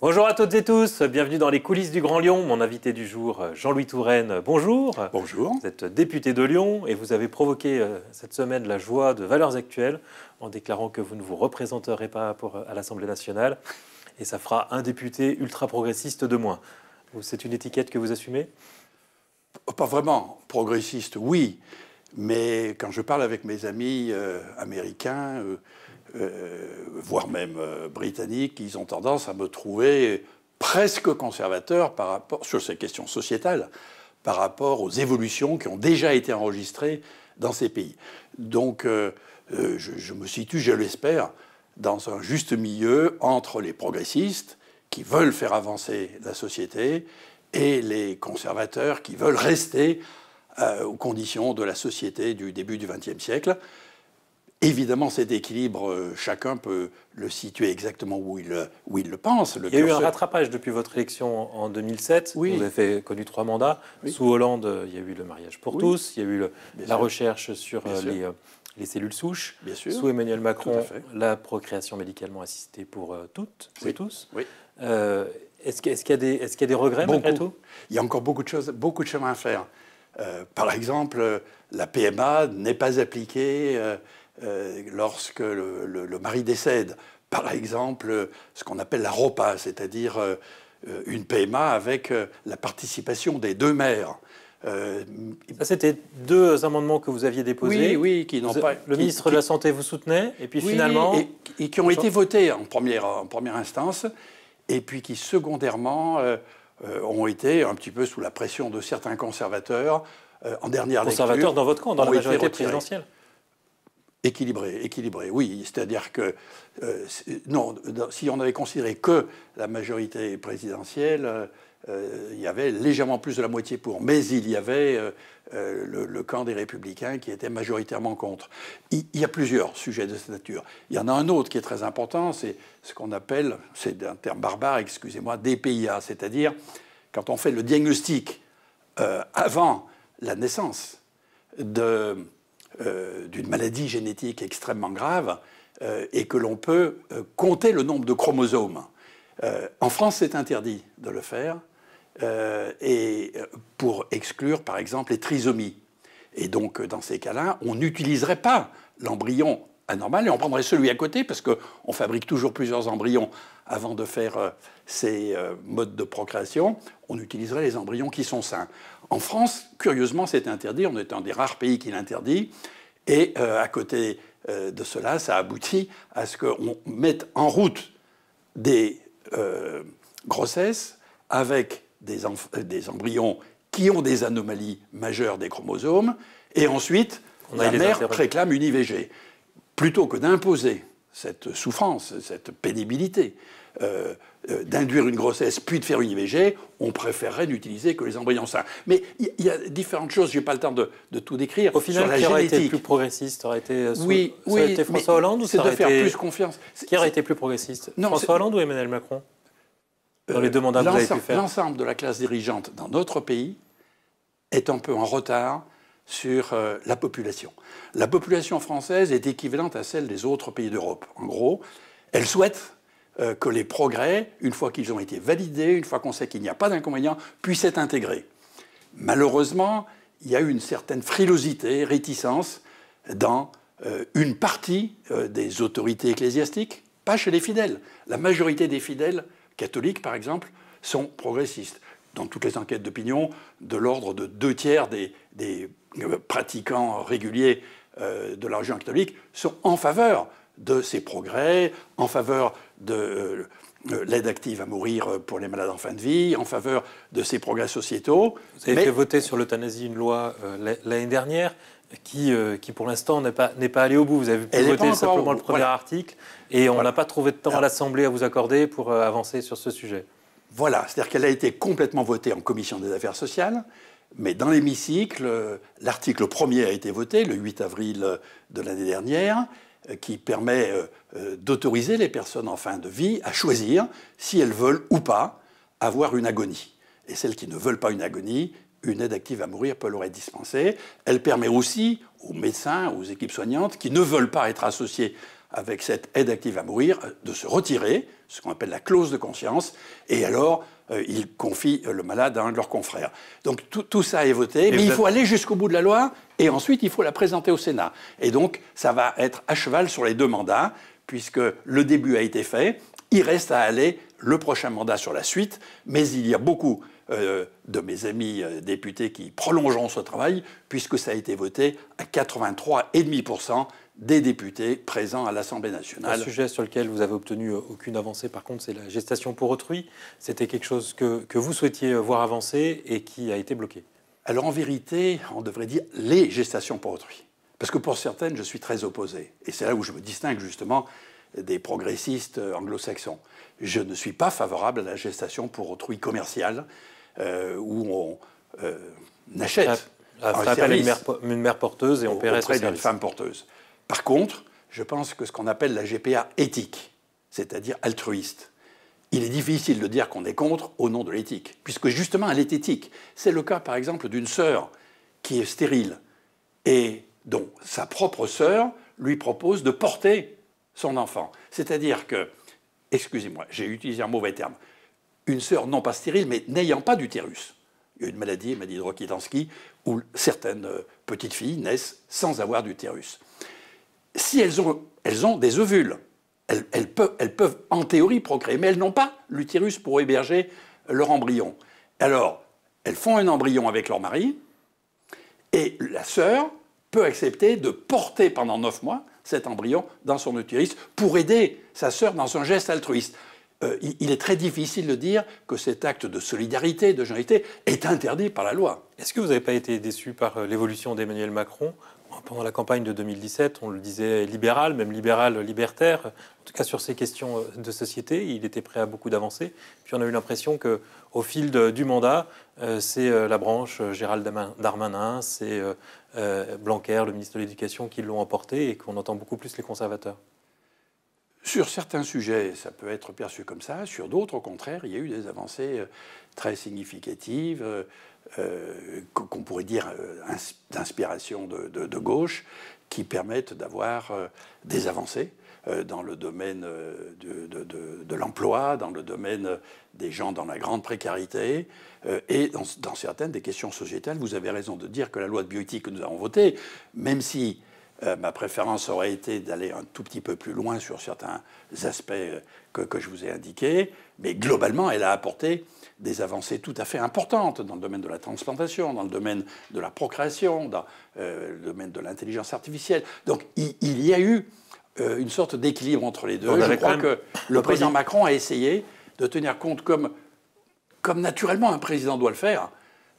Bonjour à toutes et tous, bienvenue dans les coulisses du Grand Lyon. Mon invité du jour, Jean-Louis Touraine, bonjour. Bonjour. Vous êtes député de Lyon et vous avez provoqué euh, cette semaine la joie de Valeurs Actuelles en déclarant que vous ne vous représenterez pas euh, à l'Assemblée nationale et ça fera un député ultra-progressiste de moins. C'est une étiquette que vous assumez oh, Pas vraiment. Progressiste, oui. Mais quand je parle avec mes amis euh, américains, euh, voire même euh, britanniques, ils ont tendance à me trouver presque conservateur par rapport, sur ces questions sociétales par rapport aux évolutions qui ont déjà été enregistrées dans ces pays. Donc euh, je, me situe, je l'espère, dans un juste milieu entre les progressistes qui veulent faire avancer la société et les conservateurs qui veulent rester aux conditions de la société du début du XXe siècle. Évidemment, cet équilibre, euh, chacun peut le situer exactement où il, euh, où il le pense. Le il y a eu un rattrapage depuis votre élection en 2007. Vous avez connu trois mandats. Sous Hollande, il y a eu le mariage pour tous, il y a eu la recherche sur euh, les, cellules souches. Sous Emmanuel Macron, la procréation médicalement assistée pour toutes et tous. est-ce qu'il y, a des regrets beaucoup. tout Il y a encore beaucoup de choses, beaucoup de chemin à faire. par exemple, la PMA n'est pas appliquée. Euh, euh, lorsque le, mari décède. Par exemple, ce qu'on appelle la ROPA, c'est-à-dire euh, une PMA avec euh, la participation des deux mères. Ça, c'était deux amendements que vous aviez déposés. Oui, oui, qui n'ont pas. Le ministre de la Santé vous soutenait, et puis finalement. Et, et, qui ont été votés en première, en première instance, et puis qui secondairement ont été, un petit peu sous la pression de certains conservateurs, en dernière lecture. Conservateurs dans votre camp, dans la majorité présidentielle Équilibré, équilibré, oui. C'est-à-dire que, euh, non, si on avait considéré que la majorité présidentielle, euh, il y avait légèrement plus de la moitié pour, mais il y avait euh, le, camp des républicains qui était majoritairement contre. Il, y a plusieurs sujets de cette nature. Il y en a un autre qui est très important, c'est ce qu'on appelle, c'est un terme barbare, excusez-moi, DPIA, c'est-à-dire quand on fait le diagnostic avant la naissance de euh, d'une maladie génétique extrêmement grave euh, et que l'on peut euh, compter le nombre de chromosomes. en France, c'est interdit de le faire et pour exclure, par exemple, les trisomies. Et donc, dans ces cas-là, on n'utiliserait pas l'embryon anormal et on prendrait celui à côté parce qu'on fabrique toujours plusieurs embryons avant de faire ces modes de procréation. On utiliserait les embryons qui sont sains. En France, curieusement, c'est interdit. On est un des rares pays qui l'interdit. Et euh, à côté euh, de cela, ça aboutit à ce qu'on mette en route des euh, grossesses avec des, embryons qui ont des anomalies majeures des chromosomes. Et ensuite, la mère réclame une IVG. Plutôt que d'imposer cette souffrance, cette pénibilité euh, euh, d'induire une grossesse puis de faire une IVG, on préférerait n'utiliser que les embryons sains. Mais il y, a différentes choses, je n'ai pas le temps de, tout décrire. Au final, qui aurait été plus progressiste aurait été, euh, oui, ça été François Hollande ou de faire plus confiance Qui aurait été plus progressiste François Hollande ou Emmanuel Macron Dans les demandes faire L'ensemble de la classe dirigeante dans notre pays est un peu en retard sur euh, la population. La population française est équivalente à celle des autres pays d'Europe. En gros, elle souhaite euh, que les progrès, une fois qu'ils ont été validés, une fois qu'on sait qu'il n'y a pas d'inconvénient, puissent être intégrés. Malheureusement, il y a eu une certaine frilosité, réticence dans euh, une partie des autorités ecclésiastiques, pas chez les fidèles. La majorité des fidèles catholiques, par exemple, sont progressistes dans toutes les enquêtes d'opinion, de l'ordre de deux tiers des, euh, pratiquants réguliers euh, de la religion catholique sont en faveur de ces progrès, en faveur de euh, l'aide active à mourir pour les malades en fin de vie, en faveur de ces progrès sociétaux. Vous avez fait voter sur l'euthanasie une loi l'année dernière qui, qui pour l'instant n'est pas, pas allée au bout. Vous avez voté simplement le premier article et on n'a pas trouvé de temps à l'Assemblée à vous accorder pour avancer sur ce sujet. Voilà, c'est-à-dire qu'elle a été complètement votée en commission des affaires sociales, mais dans l'hémicycle, euh, l'article premier a été voté le 8 avril euh, de l'année dernière, euh, qui permet d'autoriser les personnes en fin de vie à choisir si elles veulent ou pas avoir une agonie. Et celles qui ne veulent pas une agonie, une aide active à mourir peut leur être dispensée. Elle permet aussi aux médecins, aux équipes soignantes qui ne veulent pas être associés avec cette aide active à mourir, de se retirer, ce qu'on appelle la clause de conscience, et alors euh, ils confient le malade à un de leurs confrères. Donc tout, ça est voté, mais il faut aller jusqu'au bout de la loi, et ensuite il faut la présenter au Sénat. Et donc ça va être à cheval sur les deux mandats, puisque le début a été fait, il reste à aller le prochain mandat sur la suite, mais il y a beaucoup euh, de mes amis euh, députés qui prolongeront ce travail, puisque ça a été voté à 83,5% des députés présents à l'Assemblée nationale. Un sujet sur lequel vous avez obtenu euh, aucune avancée, par contre, c'est la gestation pour autrui. C'était quelque chose que, que, vous souhaitiez euh, voir avancer et qui a été bloqué. Alors en vérité, on devrait dire les gestations pour autrui. Parce que pour certaines, je suis très opposé. Et c'est là où je me distingue justement des progressistes euh, anglo-saxons. Je ne suis pas favorable à la gestation pour autrui commerciale, où on achète. un service, une, mère, porteuse et on paierait auprès d'une femme porteuse. Par contre, je pense que ce qu'on appelle la GPA éthique, c'est-à-dire altruiste, il est difficile de dire qu'on est contre au nom de l'éthique, puisque justement elle est éthique. C'est le cas par exemple d'une sœur qui est stérile et dont sa propre sœur lui propose de porter son enfant. C'est-à-dire que, excusez-moi, j'ai utilisé un mauvais terme, une sœur non pas stérile mais n'ayant pas d'utérus. Il y a une maladie, maladie de Rokitansky, où certaines petites filles naissent sans avoir d'utérus si elles ont, des ovules, elles, peuvent, en théorie procréer, mais elles n'ont pas l'utérus pour héberger leur embryon. Alors, elles font un embryon avec leur mari, et la sœur peut accepter de porter pendant 9 mois cet embryon dans son utérus pour aider sa sœur dans un geste altruiste. Euh, il est très difficile de dire que cet acte de solidarité, de générosité, est interdit par la loi. Est-ce que vous n'avez pas été déçu par euh, l'évolution d'Emmanuel Macron pendant la campagne de 2017, on le disait libéral, même libéral libertaire, en tout cas sur ces questions euh, de société, il était prêt à beaucoup d'avancer. Puis on a eu l'impression que au fil du mandat, euh, c'est euh, la branche Gérald Darmanin, c'est Blanquer, le ministre de l'Éducation, qui l'ont emporté et qu'on entend beaucoup plus les conservateurs. Sur certains sujets, ça peut être perçu comme ça. Sur d'autres, au contraire, il y a eu des avancées très significatives. Euh, qu'on pourrait dire euh, d'inspiration de, gauche, qui permettent d'avoir euh, des avancées dans le domaine de, l'emploi, dans le domaine des gens dans la grande précarité, et dans, dans, certaines des questions sociétales. Vous avez raison de dire que la loi de bioéthique que nous avons votée, même si euh, ma préférence aurait été d'aller un tout petit peu plus loin sur certains aspects euh, que, je vous ai indiqués, mais globalement, elle a apporté des avancées tout à fait importantes dans le domaine de la transplantation, dans le domaine de la procréation, dans euh, le domaine de l'intelligence artificielle. Donc il, y a eu une sorte d'équilibre entre les deux. je crois que le président Macron a essayé de tenir compte, comme naturellement un président doit le faire,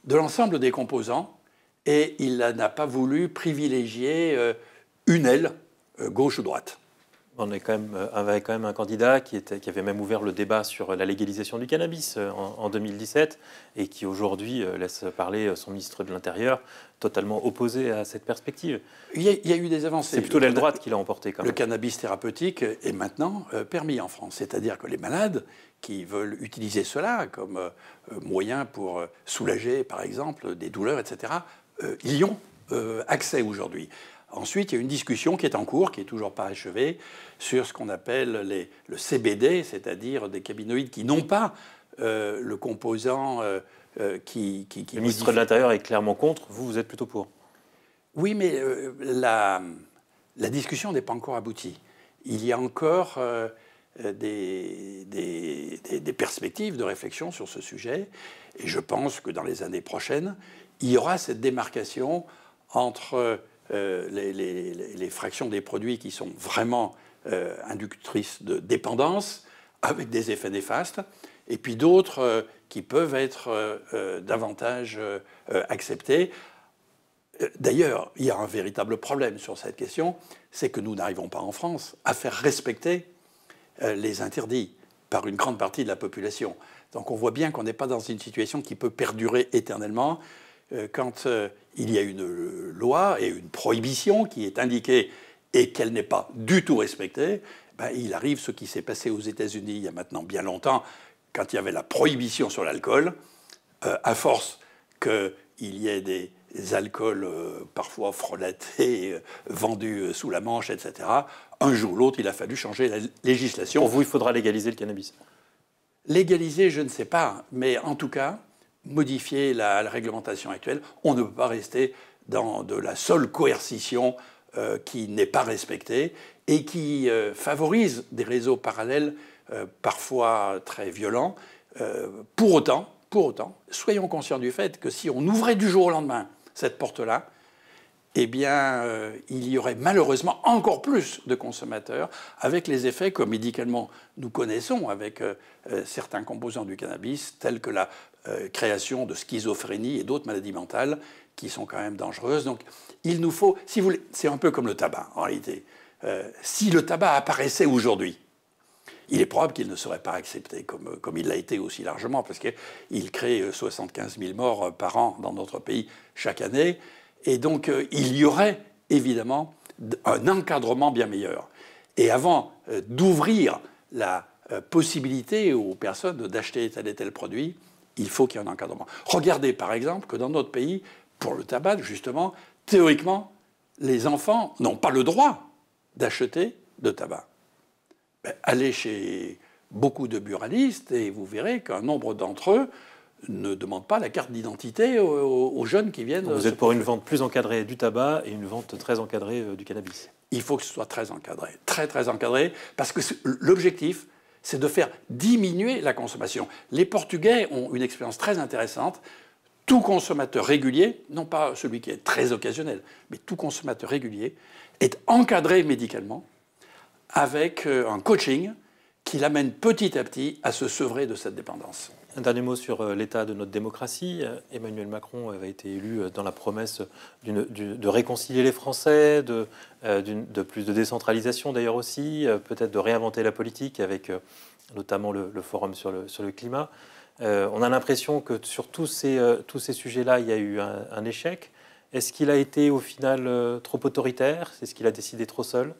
de l'ensemble des composants, et il n'a pas voulu privilégier une aile euh, gauche ou droite. On, est quand même, euh, avait quand même un candidat qui, était, qui avait même ouvert le débat sur la légalisation du cannabis euh, en, 2017 et qui aujourd'hui laisse parler son ministre de l'Intérieur totalement opposé à cette perspective. Il y a, eu des avancées. C'est plutôt l'aile droite qui l'a emporté. Quand même. Le cannabis thérapeutique est maintenant permis en France, c'est-à-dire que les malades qui veulent utiliser cela comme moyen pour soulager, par exemple, des douleurs, etc., ils y ont accès aujourd'hui. Ensuite, il y a une discussion qui est en cours, qui n'est toujours pas achevée, sur ce qu'on appelle les, le CBD, c'est-à-dire des cabinoïdes qui n'ont pas euh, le composant euh, euh, qui, Le ministre de l'Intérieur est clairement contre, vous, vous êtes plutôt pour. Oui, mais la, la, discussion n'est pas encore aboutie. Il y a encore des, des, des perspectives de réflexion sur ce sujet, et je pense que dans les années prochaines, il y aura cette démarcation entre euh, les, les, fractions des produits qui sont vraiment euh, inductrices de dépendance, avec des effets néfastes, et puis d'autres euh, qui peuvent être davantage acceptés. D'ailleurs, il y a un véritable problème sur cette question, c'est que nous n'arrivons pas en France à faire respecter les interdits par une grande partie de la population. Donc on voit bien qu'on n'est pas dans une situation qui peut perdurer éternellement. Quand il y a une euh, loi et une prohibition qui est indiquée et qu'elle n'est pas du tout respectée, ben, il arrive ce qui s'est passé aux États-Unis il y a maintenant bien longtemps, quand il y avait la prohibition sur l'alcool, euh, à force qu'il y ait des alcools euh, parfois frelatés, vendus sous la manche, etc., un jour ou l'autre, il a fallu changer la législation. vous, il faudra légaliser le cannabis Légaliser, je ne sais pas, mais en tout cas, modifier la, réglementation actuelle. On ne peut pas rester dans de la seule coercition euh, qui n'est pas respectée et qui euh, favorise des réseaux parallèles euh, parfois très violents. pour autant, pour autant, soyons conscients du fait que si on ouvrait du jour au lendemain cette porte-là, eh bien, il y aurait malheureusement encore plus de consommateurs, avec les effets que médicalement nous connaissons, avec certains composants du cannabis, tels que la euh, création de schizophrénie et d'autres maladies mentales qui sont quand même dangereuses. Donc il nous faut, si vous c'est un peu comme le tabac en réalité. Euh, si le tabac apparaissait aujourd'hui, il est probable qu'il ne serait pas accepté comme, comme il l'a été aussi largement, parce qu'il crée 75 euh, 000 morts par an dans notre pays chaque année. Et donc il y aurait évidemment un encadrement bien meilleur. Et avant d'ouvrir la possibilité aux personnes d'acheter tel et tel produit, il faut qu'il y ait un encadrement. Regardez par exemple que dans notre pays, pour le tabac, justement, théoriquement, les enfants n'ont pas le droit d'acheter de tabac. Ben, allez chez beaucoup de buralistes et vous verrez qu'un nombre d'entre eux ne demandent pas la carte d'identité aux, jeunes qui viennent. vous êtes pour une vente plus encadrée du tabac et une vente très encadrée euh, du cannabis Il faut que ce soit très encadré, très très encadré, parce que l'objectif, c'est de faire diminuer la consommation. Les Portugais ont une expérience très intéressante. Tout consommateur régulier, non pas celui qui est très occasionnel, mais tout consommateur régulier est encadré médicalement avec euh, un coaching qui l'amène petit à petit à se sevrer de cette dépendance. Un dernier mot sur euh, l'état de notre démocratie. Euh, Emmanuel Macron avait été élu euh, dans la promesse de réconcilier les Français, de, plus de décentralisation d'ailleurs aussi, peut-être de réinventer la politique avec notamment le, forum sur le, climat. on a l'impression que sur tous ces, sujets-là, il y a eu un, un échec. Est-ce qu'il a été au final trop autoritaire C'est ce qu'il a décidé trop seul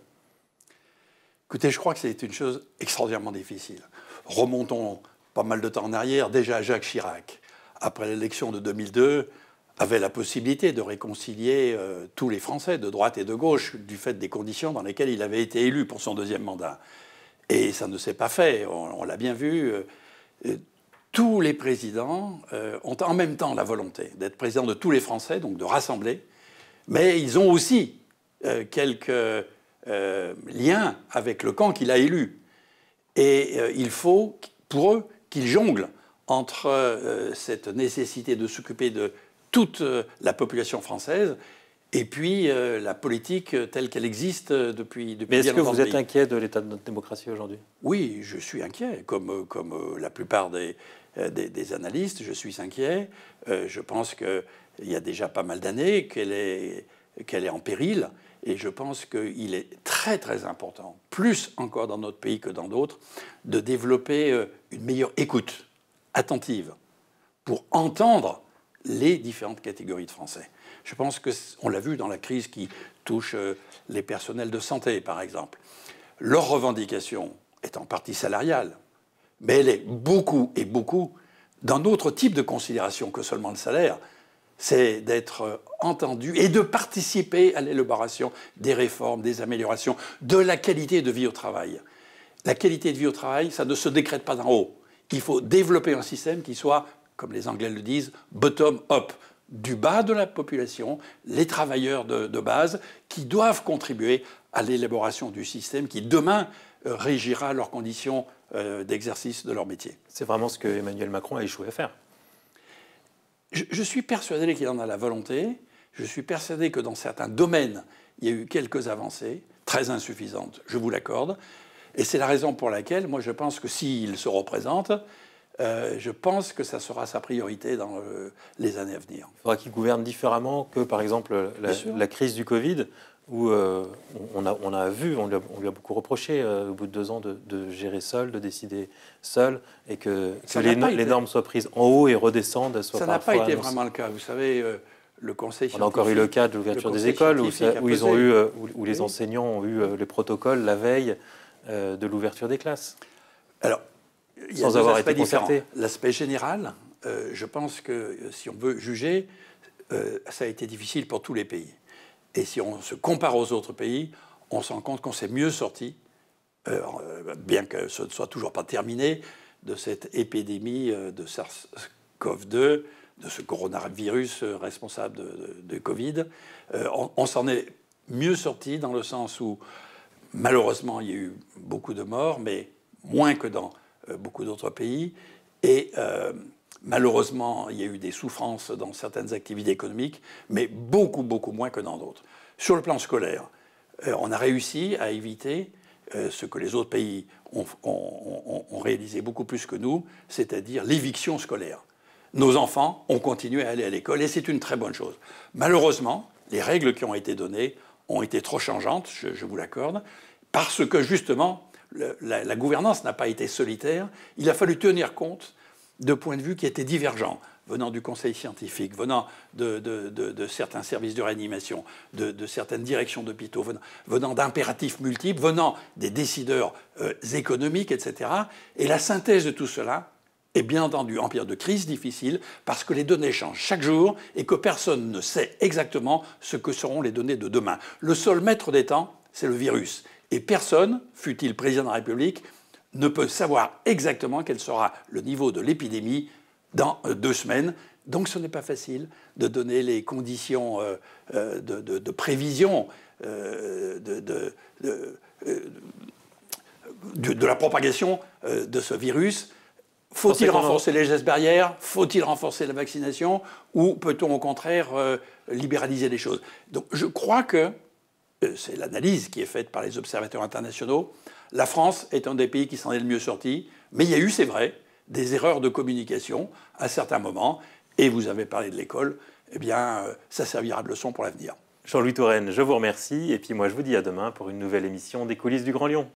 Écoutez, je crois que c'est une chose extraordinairement difficile. Remontons pas mal de temps en arrière, déjà Jacques Chirac, après l'élection de 2002, avait la possibilité de réconcilier euh, tous les Français, de droite et de gauche, du fait des conditions dans lesquelles il avait été élu pour son deuxième mandat. Et ça ne s'est pas fait, on, l'a bien vu. Euh, euh, tous les présidents ont en même temps la volonté d'être président de tous les Français, donc de rassembler, mais ils ont aussi quelques euh, lien avec le camp qu'il a élu. Et euh, il faut, pour eux, qu'ils jonglent entre euh, cette nécessité de s'occuper de toute la population française et puis la politique telle qu'elle existe depuis, depuis Mais est-ce que vous êtes inquiet de l'état de notre démocratie aujourd'hui Oui, je suis inquiet, comme, comme la plupart des, des, des, analystes, je suis inquiet. je pense qu'il y a déjà pas mal d'années qu'elle est, qu'elle est en péril. Et je pense qu'il est très très important, plus encore dans notre pays que dans d'autres, de développer euh, une meilleure écoute attentive pour entendre les différentes catégories de Français. Je pense qu'on l'a vu dans la crise qui touche euh, les personnels de santé, par exemple. Leur revendication est en partie salariale, mais elle est beaucoup et beaucoup dans d'autres types de considérations que seulement le salaire c'est d'être entendu et de participer à l'élaboration des réformes, des améliorations, de la qualité de vie au travail. La qualité de vie au travail, ça ne se décrète pas d'en haut. Il faut développer un système qui soit, comme les Anglais le disent, bottom-up, du bas de la population, les travailleurs de, base, qui doivent contribuer à l'élaboration du système qui, demain, euh, régira leurs conditions euh, d'exercice de leur métier. C'est vraiment ce que Emmanuel Macron a échoué à faire je, suis persuadé qu'il en a la volonté. Je suis persuadé que dans certains domaines, il y a eu quelques avancées, très insuffisantes, je vous l'accorde. Et c'est la raison pour laquelle, moi, je pense que s'il se représente, euh, je pense que ça sera sa priorité dans euh, les années à venir. Il faudra qu'il gouverne différemment que, par exemple, la, la crise du Covid, où euh, on, a, vu, on lui a, beaucoup reproché euh, au bout de deux ans de, gérer seul, de décider seul, et que, les, normes soient prises en haut et redescendent. ça n'a pas été vraiment le cas. Vous savez, euh, le conseil On a encore eu le cas de l'ouverture des écoles, où, les enseignants ont eu les protocoles la veille de l'ouverture des classes. Alors, sans avoir été concerté. L'aspect général, je pense que si on veut juger, ça a été difficile pour tous les pays. Et si on se compare aux autres pays, on se rend compte qu'on s'est mieux sorti, euh, bien que ce ne soit toujours pas terminé, de cette épidémie euh, de SARS-CoV-2 de ce coronavirus responsable de, Covid. Euh, on, s'en est mieux sorti dans le sens où, malheureusement, il y a eu beaucoup de morts, mais moins que dans beaucoup d'autres pays. Et Malheureusement, il y a eu des souffrances dans certaines activités économiques, mais beaucoup, beaucoup moins que dans d'autres. Sur le plan scolaire, euh, on a réussi à éviter euh, ce que les autres pays ont, réalisé beaucoup plus que nous, c'est-à-dire l'éviction scolaire. Nos enfants ont continué à aller à l'école et c'est une très bonne chose. Malheureusement, les règles qui ont été données ont été trop changeantes, je, vous l'accorde, parce que justement, la gouvernance n'a pas été solitaire. Il a fallu tenir compte de points de vue qui étaient divergents, venant du conseil scientifique, venant de, certains services de réanimation, de, certaines directions d'hôpitaux, venant, d'impératifs multiples, venant des décideurs euh, économiques, etc. Et la synthèse de tout cela est bien entendu en période de crise difficile parce que les données changent chaque jour et que personne ne sait exactement ce que seront les données de demain. Le seul maître des temps, c'est le virus. Et personne, fut-il président de la République, ne peut savoir exactement quel sera le niveau de l'épidémie dans euh, deux semaines. Donc ce n'est pas facile de donner les conditions euh, euh, de, prévision de, de, la propagation de ce virus. Faut-il renforcer les gestes barrières Faut-il renforcer la vaccination Ou peut-on au contraire libéraliser les choses Donc je crois que, c'est l'analyse qui est faite par les observateurs internationaux, la France est un des pays qui s'en est le mieux sorti, mais il y a eu, c'est vrai, des erreurs de communication à certains moments. Et vous avez parlé de l'école, eh bien, euh, ça servira de leçon pour l'avenir. Jean-Louis Touraine, je vous remercie. Et puis moi, je vous dis à demain pour une nouvelle émission des coulisses du Grand Lyon.